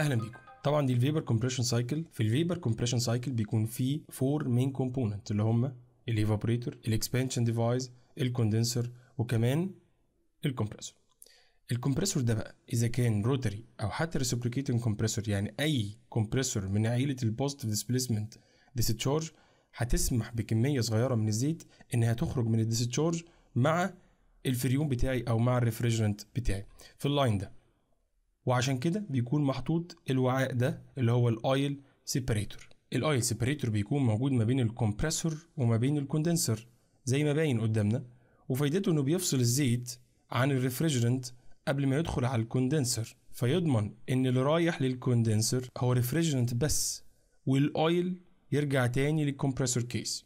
اهلا بيكم طبعا دي الفيبر كومبريشن سايكل في الفيبر كومبريشن سايكل بيكون في فور مين كومبوننت اللي هم الايفابوريتور الاكسبانشن ديفايس الكوندنسر وكمان الكمبريسور الكمبريسور ده بقى اذا كان روتري او حتى ريسبريكيتنج كومبريسور يعني اي كومبريسور من عيله البوزيتيف ديسبيسمنت ديستشارج هتسمح بكميه صغيره من الزيت انها تخرج من الديستشارج مع الفريون بتاعي او مع الريفريجرنت بتاعي في اللاين ده وعشان كده بيكون محطوط الوعاء ده اللي هو الايل سيبريتور الايل سيبريتور بيكون موجود ما بين الكمبريسور وما بين الكوندنسر زي ما باين قدامنا وفايدته انه بيفصل الزيت عن الريفريجرنت قبل ما يدخل على الكوندنسر فيضمن ان اللي رايح للكوندنسر هو ريفريجرنت بس والاويل يرجع تاني للكمبريسور كيس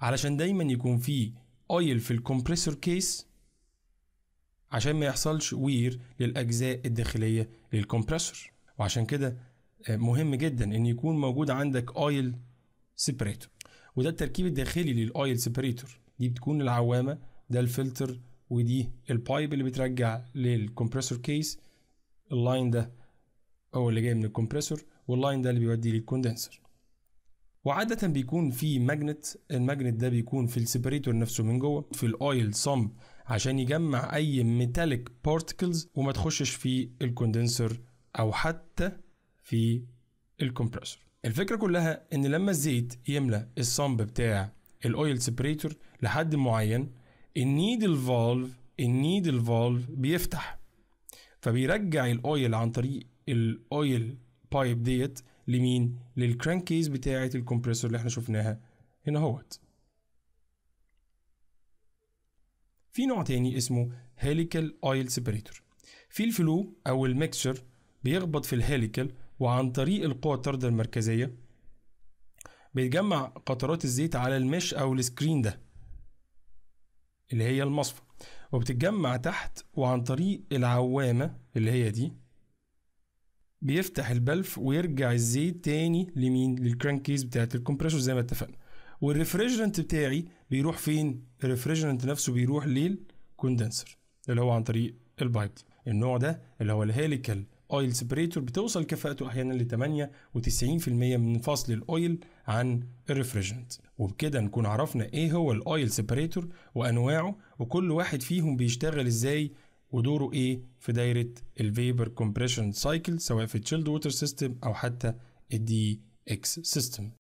علشان دايما يكون فيه اويل في الكمبريسور كيس عشان ما يحصلش وير للاجزاء الداخليه للكمبرسور وعشان كده آه، مهم جدا ان يكون موجود عندك اويل سيبريتور وده التركيب الداخلي للاويل سيبريتور دي بتكون العوامه ده الفلتر ودي البايب اللي بترجع للكمبرسور كيس اللاين ده هو اللي جاي من الكمبريسور واللاين ده اللي بيودي للكوندنسر وعادة بيكون في ماجنت الماجنت ده بيكون في السيبريتور نفسه من جوه في الاويل صامب عشان يجمع اي ميتاليك بارتكلز وما تخشش في الكوندنسر او حتى في الكمبرسور الفكرة كلها ان لما الزيت يملى الصامب بتاع الاويل سيبريتور لحد معين النيدل فالف النيدل فالف بيفتح فبيرجع الاويل عن طريق الاويل بايب ديت لمين للكرانك كيس بتاعه الكمبريسور اللي احنا شفناها هنا اهوت في نوع تاني اسمه هيليكال اويل سيبريتور في الفلو او الميكسشر بيخبط في الهيليكال وعن طريق القوى الطاردة المركزية بيتجمع قطرات الزيت على المش او السكرين ده اللي هي المصفى وبتتجمع تحت وعن طريق العوامة اللي هي دي بيفتح البلف ويرجع الزيت تاني لمين للكرانك كيس بتاعت الكمبريسور زي ما اتفقنا والريفريجرنت بتاعي بيروح فين الريفريجرنت نفسه بيروح للكوندنسر اللي هو عن طريق البايب دي النوع ده اللي هو الهيليكال اويل سبريتور بتوصل كفاءته احيانا ل 98% من فصل الاويل عن الريفريجرنت وبكده نكون عرفنا ايه هو الاويل سبريتور وانواعه وكل واحد فيهم بيشتغل ازاي ودوره ايه في دايره الفيبر كومبريشن سايكل سواء في chilled ووتر سيستم او حتى الدي اكس سيستم